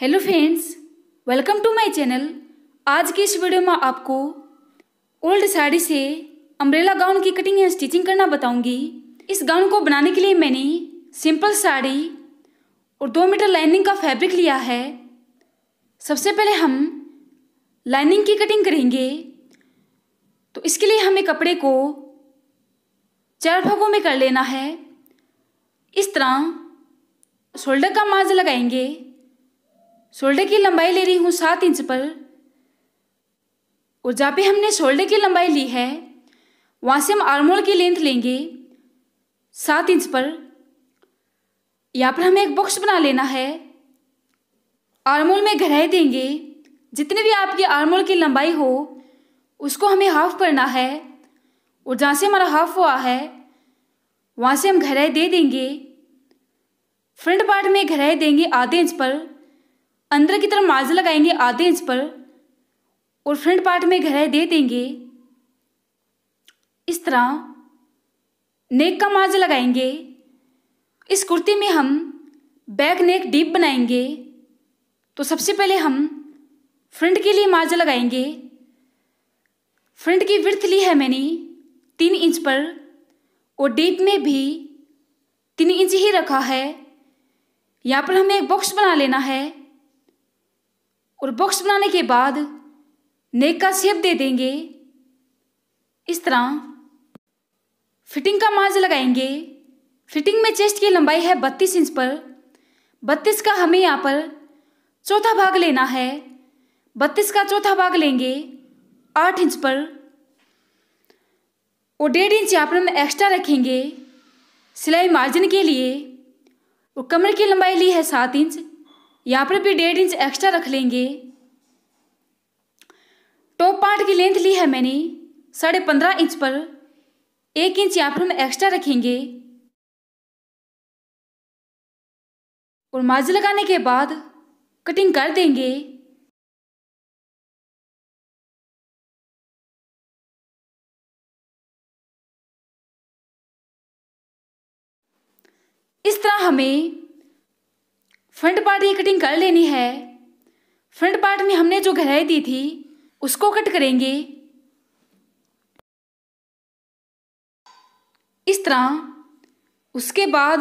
hello friends welcome to my channel आज की इस वीडियो में आपको ओल्ड साड़ी से अम्ब्रेला गाउन की कटिंग एंड स्टिचिंग करना बताऊंगी इस गाउन को बनाने के लिए मैंने सिंपल साड़ी और दो मीटर लाइनिंग का फैब्रिक लिया है सबसे पहले हम लाइनिंग की कटिंग करेंगे तो इसके लिए हमें कपड़े को चार भागों में कर लेना है इस तरह शोल्डर का माज लगाएंगे शोल्डर की लंबाई ले रही हूँ सात इंच पर और जहाँ पे हमने शोल्डर की लंबाई ली है वहाँ से हम आर्मोल की लेंथ लेंगे सात इंच पर यहाँ पर हमें एक बॉक्स बना लेना है आर्मोल में गहराई देंगे जितने भी आपकी आर्मोल की लंबाई हो उसको हमें हाफ करना है और जहाँ से हमारा हाफ हुआ है वहाँ से हम गहराई दे देंगे फ्रंट पार्ट में गहराई देंगे आधे इंच पर अंदर की तरफ मार्जिन लगाएंगे आधे इंच पर और फ्रंट पार्ट में गहराई दे देंगे इस तरह नेक का मार्जिन लगाएंगे इस कुर्ती में हम बैक नेक डीप बनाएंगे तो सबसे पहले हम फ्रंट के लिए मार्जिन लगाएंगे फ्रंट की विर्थ ली है मैंने तीन इंच पर और डीप में भी तीन इंच ही रखा है यहाँ पर हमें एक बॉक्स बना लेना है और बॉक्स बनाने के बाद नेक का शेप दे देंगे इस तरह फिटिंग का मार्ज लगाएंगे फिटिंग में चेस्ट की लंबाई है बत्तीस इंच पर बत्तीस का हमें यहाँ पर चौथा भाग लेना है बत्तीस का चौथा भाग लेंगे आठ इंच पर और डेढ़ इंच यहाँ पर हम एक्स्ट्रा रखेंगे सिलाई मार्जिन के लिए और कमर की लंबाई ली है सात इंच यहाँ पर भी डेढ़ इंच एक्स्ट्रा रख लेंगे टॉप पार्ट की लेंथ ली है मैंने साढ़े पंद्रह इंच पर एक इंच यहाँ पर हम एक्स्ट्रा रखेंगे और माज लगाने के बाद कटिंग कर देंगे इस तरह हमें फ्रंट पार्ट की कटिंग कर लेनी है फ्रंट पार्ट में हमने जो गहराई दी थी उसको कट करेंगे इस तरह उसके बाद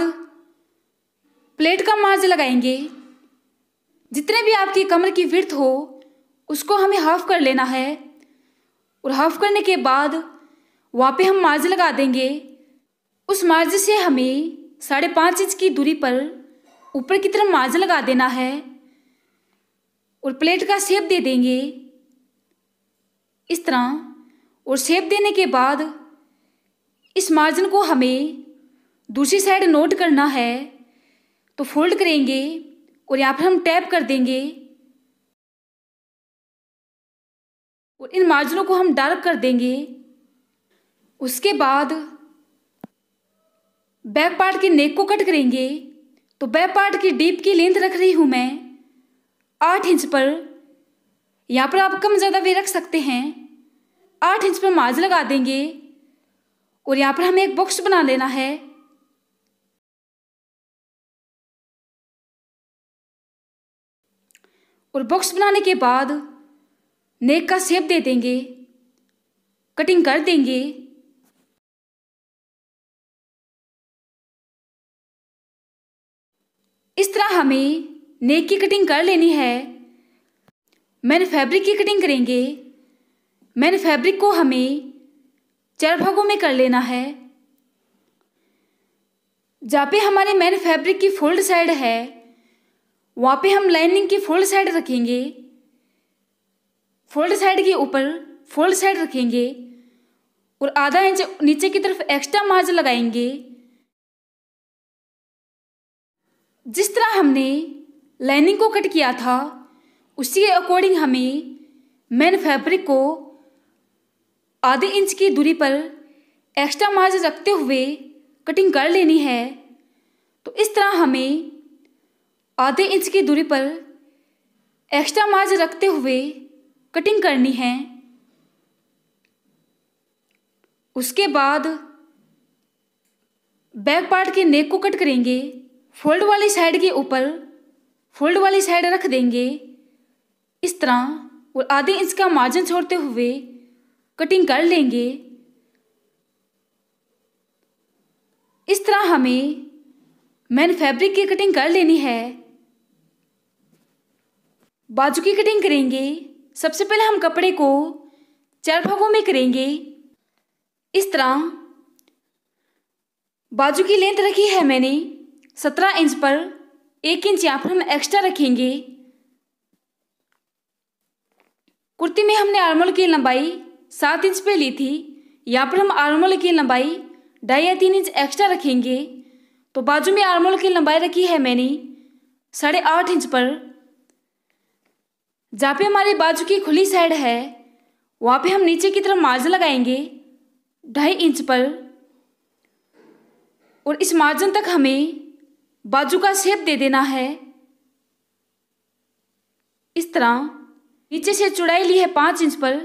प्लेट का मार्ज लगाएंगे जितने भी आपकी कमर की विर्थ हो उसको हमें हाफ कर लेना है और हाफ करने के बाद वहाँ पे हम मार्ज लगा देंगे उस मार्ज से हमें साढ़े पाँच इंच की दूरी पर ऊपर की तरफ मार्जिन लगा देना है और प्लेट का सेब दे देंगे इस तरह और सेब देने के बाद इस मार्जिन को हमें दूसरी साइड नोट करना है तो फोल्ड करेंगे और यहाँ पर हम टैप कर देंगे और इन मार्जिनों को हम डार्क कर देंगे उसके बाद बैक पार्ट के नेक को कट करेंगे तो बैक पार्ट की डीप की लेंथ रख रही हूँ मैं आठ इंच पर यहाँ पर आप कम ज़्यादा भी रख सकते हैं आठ इंच पर माज लगा देंगे और यहाँ पर हमें एक बॉक्स बना लेना है और बॉक्स बनाने के बाद नेक का सेप दे देंगे कटिंग कर देंगे इस तरह हमें नेक की कटिंग कर लेनी है मैन फैब्रिक की कटिंग करेंगे मैन फैब्रिक को हमें चार भागों में कर लेना है जहाँ पे हमारे मैन फैब्रिक की फोल्ड साइड है वहाँ पे हम लाइनिंग की फोल्ड साइड रखेंगे फोल्ड साइड के ऊपर फोल्ड साइड रखेंगे और आधा इंच नीचे की तरफ एक्स्ट्रा मार्ज लगाएंगे जिस तरह हमने लाइनिंग को कट किया था उसी के अकॉर्डिंग हमें मेन फैब्रिक को आधे इंच की दूरी पर एक्स्ट्रा मार्जिन रखते हुए कटिंग कर लेनी है तो इस तरह हमें आधे इंच की दूरी पर एक्स्ट्रा मार्जिन रखते हुए कटिंग करनी है उसके बाद बैक पार्ट के नेक को कट करेंगे फोल्ड वाली साइड के ऊपर फोल्ड वाली साइड रख देंगे इस तरह और आधे इंच का मार्जिन छोड़ते हुए कटिंग कर लेंगे इस तरह हमें मैन फैब्रिक की कटिंग कर लेनी है बाजू की कटिंग करेंगे सबसे पहले हम कपड़े को चार भागों में करेंगे इस तरह बाजू की लेंथ रखी है मैंने सत्रह इंच पर एक इंच यहाँ पर हम एक्स्ट्रा रखेंगे कुर्ती में हमने आर्मोल की लंबाई सात इंच पे ली थी यहाँ पर हम आर्मोल की लंबाई ढाई या तीन इंच एक्स्ट्रा रखेंगे तो बाजू में आर्मोल की लंबाई रखी है मैंने साढ़े आठ इंच पर जहाँ पे हमारे बाजू की खुली साइड है वहाँ पे हम नीचे की तरफ मार्जिन लगाएंगे ढाई इंच पर और इस मार्जिन तक हमें बाजू का शेप दे देना है इस तरह नीचे से चुड़ाई ली है पाँच इंच पर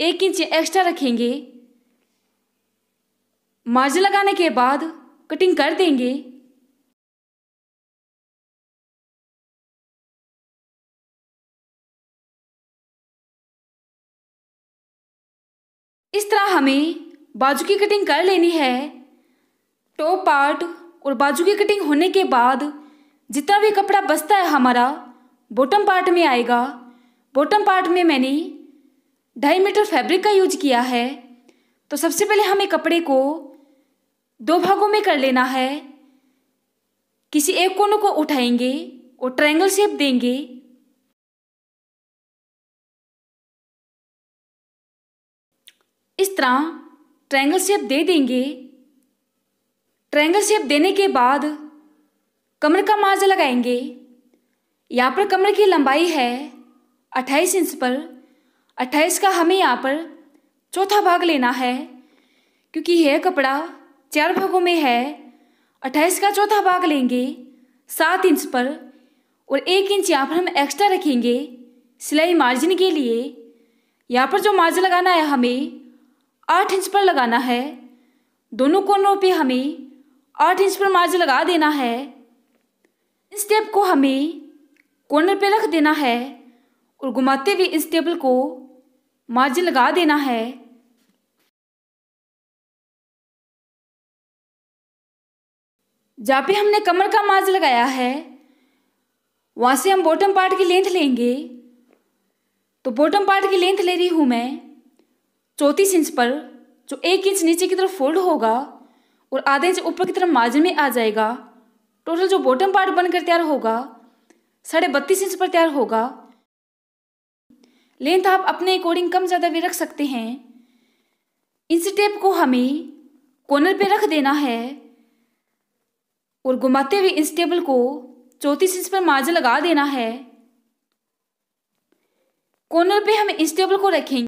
एक इंच एक्स्ट्रा रखेंगे मार्ज लगाने के बाद कटिंग कर देंगे इस तरह हमें बाजू की कटिंग कर लेनी है टॉप पार्ट और बाजू की कटिंग होने के बाद जितना भी कपड़ा बचता है हमारा बॉटम पार्ट में आएगा बॉटम पार्ट में मैंने ढाई मीटर फैब्रिक का यूज किया है तो सबसे पहले हमें कपड़े को दो भागों में कर लेना है किसी एक कोने को उठाएंगे और ट्रायंगल शेप देंगे इस तरह ट्रायंगल शेप दे देंगे ट्रायंगल शेप देने के बाद कमर का मार्ज लगाएंगे यहाँ पर कमर की लंबाई है 28 इंच पर 28 का हमें यहाँ पर चौथा भाग लेना है क्योंकि यह कपड़ा चार भागों में है 28 का चौथा भाग लेंगे सात इंच पर और एक इंच यहाँ पर हम एक्स्ट्रा रखेंगे सिलाई मार्जिन के लिए यहाँ पर जो मार्जिन लगाना है हमें आठ इंच पर लगाना है दोनों कोनों पे हमें आठ इंच पर मार्जिन लगा देना है इस टेप को हमें कॉर्नर पे रख देना है और घुमाते हुए इस टेबल को मार्जिन लगा देना है जहाँ पे हमने कमर का माज लगाया है वहाँ से हम बॉटम पार्ट की लेंथ लेंगे तो बॉटम पार्ट की लेंथ ले रही हूँ मैं चौंतीस इंच पर जो एक इंच नीचे की तरफ फोल्ड होगा और आधा इंच ऊपर की तरफ मार्जिन में आ जाएगा टोटल जो बॉटम पार्ट बनकर तैयार होगा साढ़े बत्तीस इंच पर तैयार होगा लेंथ आप अपने अकॉर्डिंग कम ज़्यादा भी रख सकते हैं इंच टेप को हमें कॉर्नर पे रख देना है और घुमाते हुए इंच टेबल को चौंतीस इंच पर मार्जिन लगा देना है कॉर्नर पे हम इंच टेबल को रखेंगे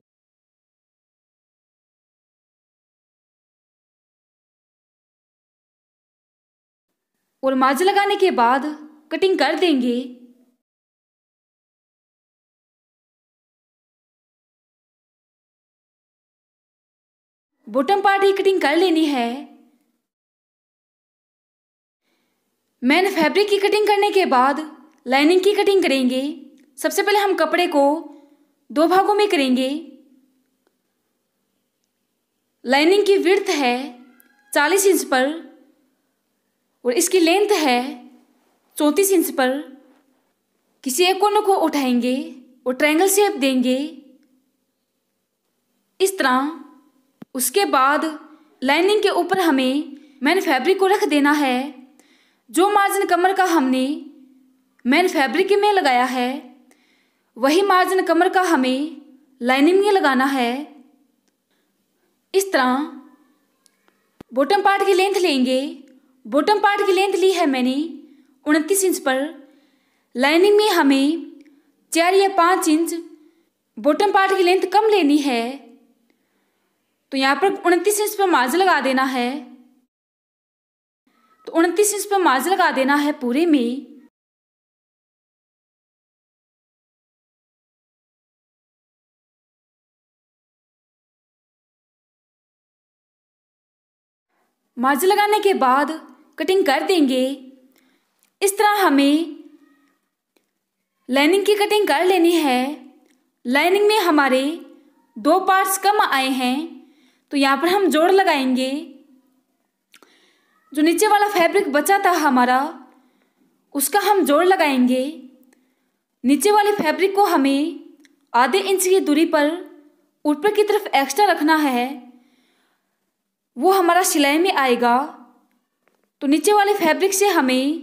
और माज लगाने के बाद कटिंग कर देंगे बॉटम पार्ट ही कटिंग कर लेनी है मैंने फैब्रिक की कटिंग करने के बाद लाइनिंग की कटिंग करेंगे सबसे पहले हम कपड़े को दो भागों में करेंगे लाइनिंग की विर्थ है चालीस इंच पर और इसकी लेंथ है चौंतीस इंच पर किसी एक कोने को उठाएंगे और ट्रायंगल शेप देंगे इस तरह उसके बाद लाइनिंग के ऊपर हमें मैन फैब्रिक को रख देना है जो मार्जिन कमर का हमने मैन फैब्रिक में लगाया है वही मार्जिन कमर का हमें लाइनिंग में लगाना है इस तरह बॉटम पार्ट की लेंथ लेंगे बॉटम पार्ट की लेंथ ली है मैंने उनतीस इंच पर लाइनिंग में हमें चार या पाँच इंच बॉटम पार्ट की लेंथ कम लेनी है तो यहाँ पर उनतीस इंच पर माज लगा देना है तो उनतीस इंच पर माज लगा देना है पूरे में माज लगाने के बाद कटिंग कर देंगे इस तरह हमें लाइनिंग की कटिंग कर लेनी है लाइनिंग में हमारे दो पार्ट्स कम आए हैं तो यहाँ पर हम जोड़ लगाएंगे जो नीचे वाला फैब्रिक बचा था हमारा उसका हम जोड़ लगाएंगे नीचे वाले फैब्रिक को हमें आधे इंच की दूरी पर ऊपर की तरफ एक्स्ट्रा रखना है वो हमारा सिलाई में आएगा तो नीचे वाले फैब्रिक से हमें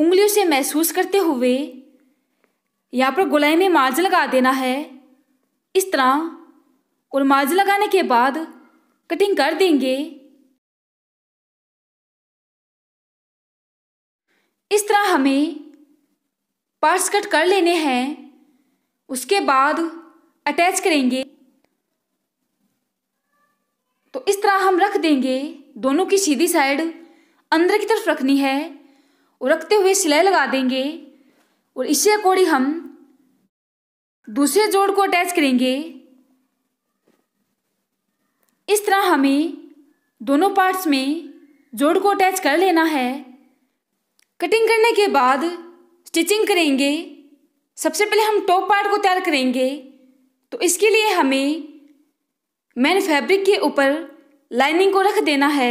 उंगलियों से महसूस करते हुए यहाँ पर गोलाई में मार्ज लगा देना है इस तरह और मार्ज लगाने के बाद कटिंग कर देंगे इस तरह हमें पार्ट्स कट कर लेने हैं उसके बाद अटैच करेंगे तो इस तरह हम रख देंगे दोनों की सीधी साइड अंदर की तरफ रखनी है और रखते हुए सिलाई लगा देंगे और इसी अकॉर्डिंग हम दूसरे जोड़ को अटैच करेंगे इस तरह हमें दोनों पार्ट्स में जोड़ को अटैच कर लेना है कटिंग करने के बाद स्टिचिंग करेंगे सबसे पहले हम टॉप पार्ट को तैयार करेंगे तो इसके लिए हमें मैंने फैब्रिक के ऊपर लाइनिंग को रख देना है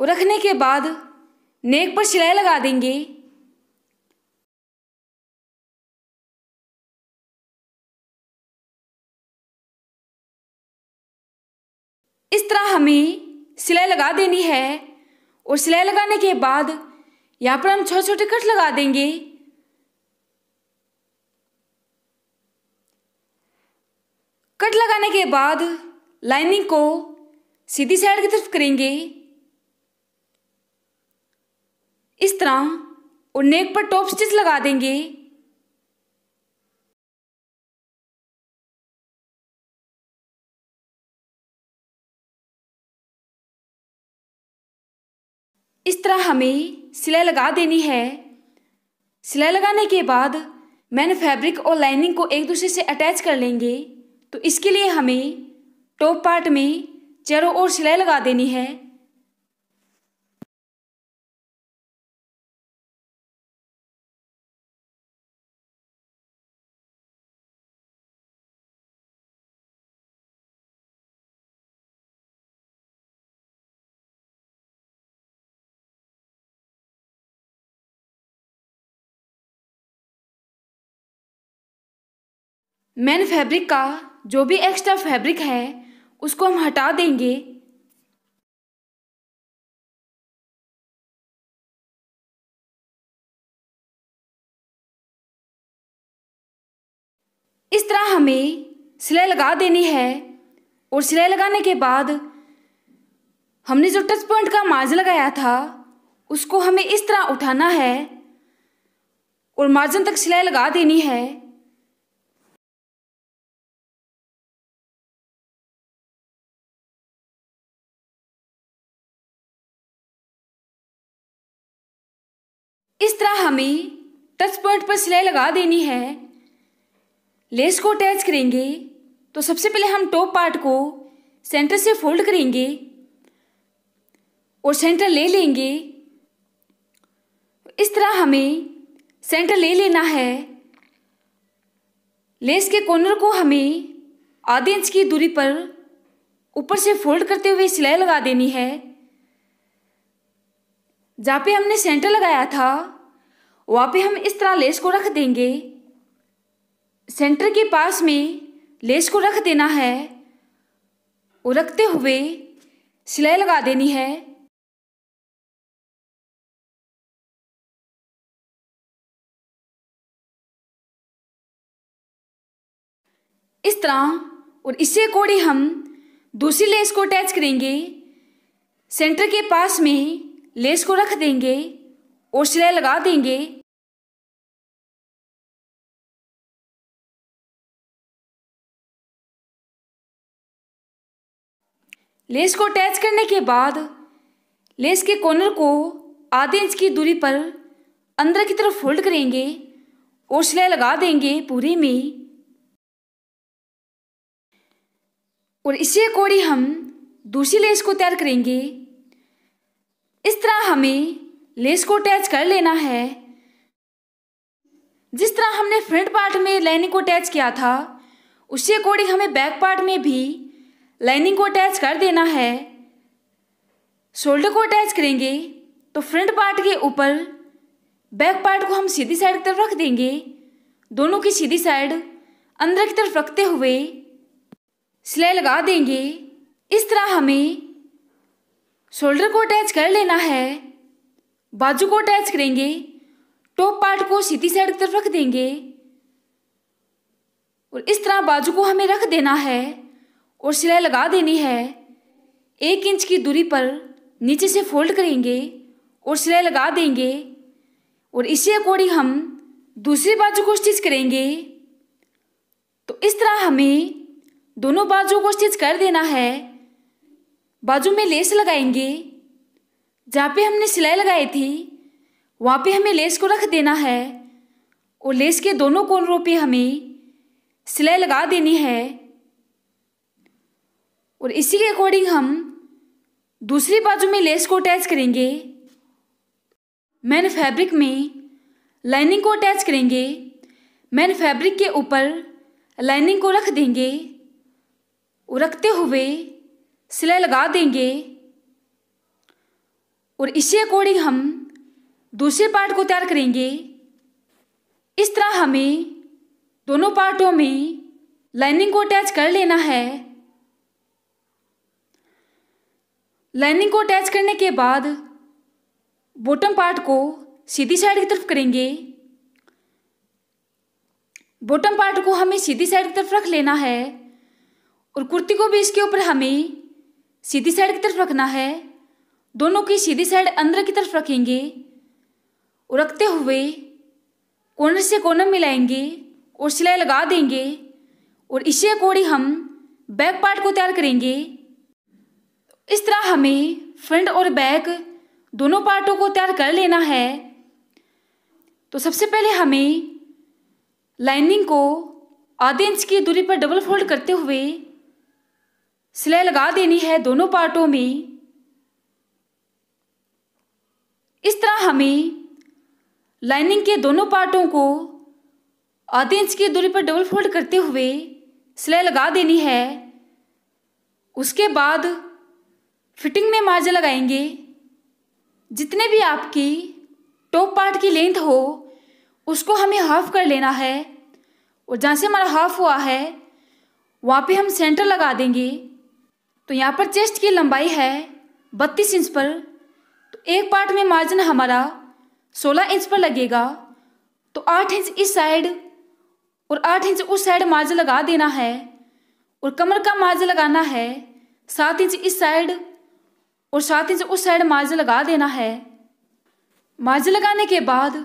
और रखने के बाद नेक पर सिलाई लगा देंगे इस तरह हमें सिलाई लगा देनी है और सिलाई लगाने के बाद यहाँ पर हम छोटे छोटे कट लगा देंगे कट लगाने के बाद लाइनिंग को सीधी साइड की तरफ करेंगे इस तरह और नेक पर टॉप स्टिच लगा देंगे इस तरह हमें सिलाई लगा देनी है सिलाई लगाने के बाद मैंने फैब्रिक और लाइनिंग को एक दूसरे से अटैच कर लेंगे तो इसके लिए हमें टॉप पार्ट में चारों ओर सिलाई लगा देनी है मैन फैब्रिक का जो भी एक्स्ट्रा फैब्रिक है उसको हम हटा देंगे इस तरह हमें सिलाई लगा देनी है और सिलाई लगाने के बाद हमने जो टच पॉइंट का मार्जिन लगाया था उसको हमें इस तरह उठाना है और मार्जिन तक सिलाई लगा देनी है हमें टच पॉइंट पर सिलाई लगा देनी है लेस को अटैच करेंगे तो सबसे पहले हम टॉप पार्ट को सेंटर से फोल्ड करेंगे और सेंटर ले लेंगे इस तरह हमें सेंटर ले लेना है लेस के कॉर्नर को हमें आधे इंच की दूरी पर ऊपर से फोल्ड करते हुए सिलाई लगा देनी है जहाँ पे हमने सेंटर लगाया था वहाँ पे हम इस तरह लेस को रख देंगे सेंटर के पास में लेस को रख देना है और रखते हुए सिलाई लगा देनी है इस तरह और इसे कोड़ी हम दूसरी लेस को अटैच करेंगे सेंटर के पास में लेस को रख देंगे और सिलाई लगा देंगे लेस को अटैच करने के बाद लेस के कॉर्नर को आधे इंच की दूरी पर अंदर की तरफ फोल्ड करेंगे और सिलाई लगा देंगे पूरे में और इसी अकॉर्डिंग हम दूसरी लेस को तैयार करेंगे इस तरह हमें लेस को अटैच कर लेना है जिस तरह हमने फ्रंट पार्ट में लाइनिंग को अटैच किया था उसी अकॉर्डिंग हमें बैक पार्ट में भी लाइनिंग को अटैच कर देना है शोल्डर को अटैच करेंगे तो फ्रंट पार्ट के ऊपर बैक पार्ट को हम सीधी साइड की तरफ रख देंगे दोनों की सीधी साइड अंदर की तरफ रखते हुए सिलाई लगा देंगे इस तरह हमें शोल्डर को अटैच कर लेना है बाजू को अटैच करेंगे टॉप पार्ट को सीधी साइड की तरफ रख देंगे और इस तरह बाजू को हमें रख देना है और सिलाई लगा देनी है एक इंच की दूरी पर नीचे से फोल्ड करेंगे और सिलाई लगा देंगे और इसी अकॉर्डिंग हम दूसरी बाजू को स्टिच करेंगे तो इस तरह हमें दोनों बाजू को स्टिच कर देना है बाजू में लेस लगाएंगे जहाँ पे हमने सिलाई लगाई थी वहाँ पे हमें लेस को रख देना है और लेस के दोनों कोनरों पे हमें सिलाई लगा देनी है और इसी के अकॉर्डिंग हम दूसरी बाजू में लेस को अटैच करेंगे मैन फैब्रिक में लाइनिंग को अटैच करेंगे मैन फैब्रिक के ऊपर लाइनिंग को रख देंगे और रखते हुए सिलाई लगा देंगे और इसी अकॉर्डिंग हम दूसरे पार्ट को तैयार करेंगे इस तरह हमें दोनों पार्टों में लाइनिंग को अटैच कर लेना है लाइनिंग को अटैच करने के बाद बॉटम पार्ट को सीधी साइड की तरफ करेंगे बॉटम पार्ट को हमें सीधी साइड की तरफ रख लेना है और कुर्ती को भी इसके ऊपर हमें सीधी साइड की तरफ रखना है दोनों की सीधी साइड अंदर की तरफ रखेंगे और रखते हुए कोनर से कोने मिलाएंगे और सिलाई लगा देंगे और इसी अकॉर्डिंग हम बैक पार्ट को तैयार करेंगे इस तरह हमें फ्रंट और बैक दोनों पार्टों को तैयार कर लेना है तो सबसे पहले हमें लाइनिंग को आधे इंच की दूरी पर डबल फोल्ड करते हुए सिलाई लगा देनी है दोनों पार्टों में इस तरह हमें लाइनिंग के दोनों पार्टों को आधे इंच की दूरी पर डबल फोल्ड करते हुए सिलाई लगा देनी है उसके बाद फिटिंग में मार्जिन लगाएंगे जितने भी आपकी टॉप पार्ट की लेंथ हो उसको हमें हाफ कर लेना है और जहाँ से हमारा हाफ हुआ है वहाँ पे हम सेंटर लगा देंगे तो यहाँ पर चेस्ट की लंबाई है बत्तीस इंच पर तो एक पार्ट में मार्जिन हमारा सोलह इंच पर लगेगा तो आठ इंच इस साइड और आठ इंच उस साइड मार्जिन लगा देना है और कमर का मार्जिन लगाना है सात इंच इस साइड और साथ ही से उस साइड माज लगा देना है माज लगाने के बाद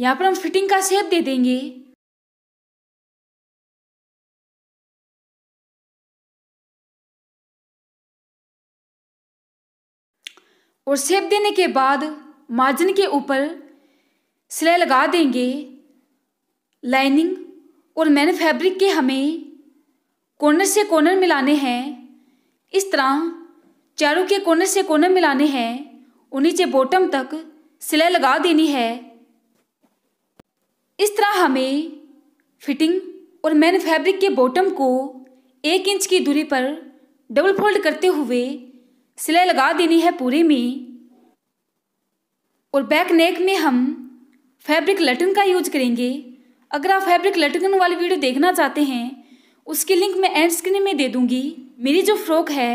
यहाँ पर हम फिटिंग का सेप दे देंगे और सेप देने के बाद मार्जिन के ऊपर सिलाई लगा देंगे लाइनिंग और मैन फैब्रिक के हमें कॉर्नर से कॉर्नर मिलाने हैं इस तरह चारों के कोने से कोने मिलाने हैं और नीचे बॉटम तक सिलाई लगा देनी है इस तरह हमें फिटिंग और मैन फैब्रिक के बॉटम को एक इंच की दूरी पर डबल फोल्ड करते हुए सिलाई लगा देनी है पूरे में और बैक नेक में हम फैब्रिक लटन का यूज करेंगे अगर आप फैब्रिक लटकन वाली वीडियो देखना चाहते हैं उसकी लिंक मैं एंड स्क्रीन में दे दूंगी मेरी जो फ्रॉक है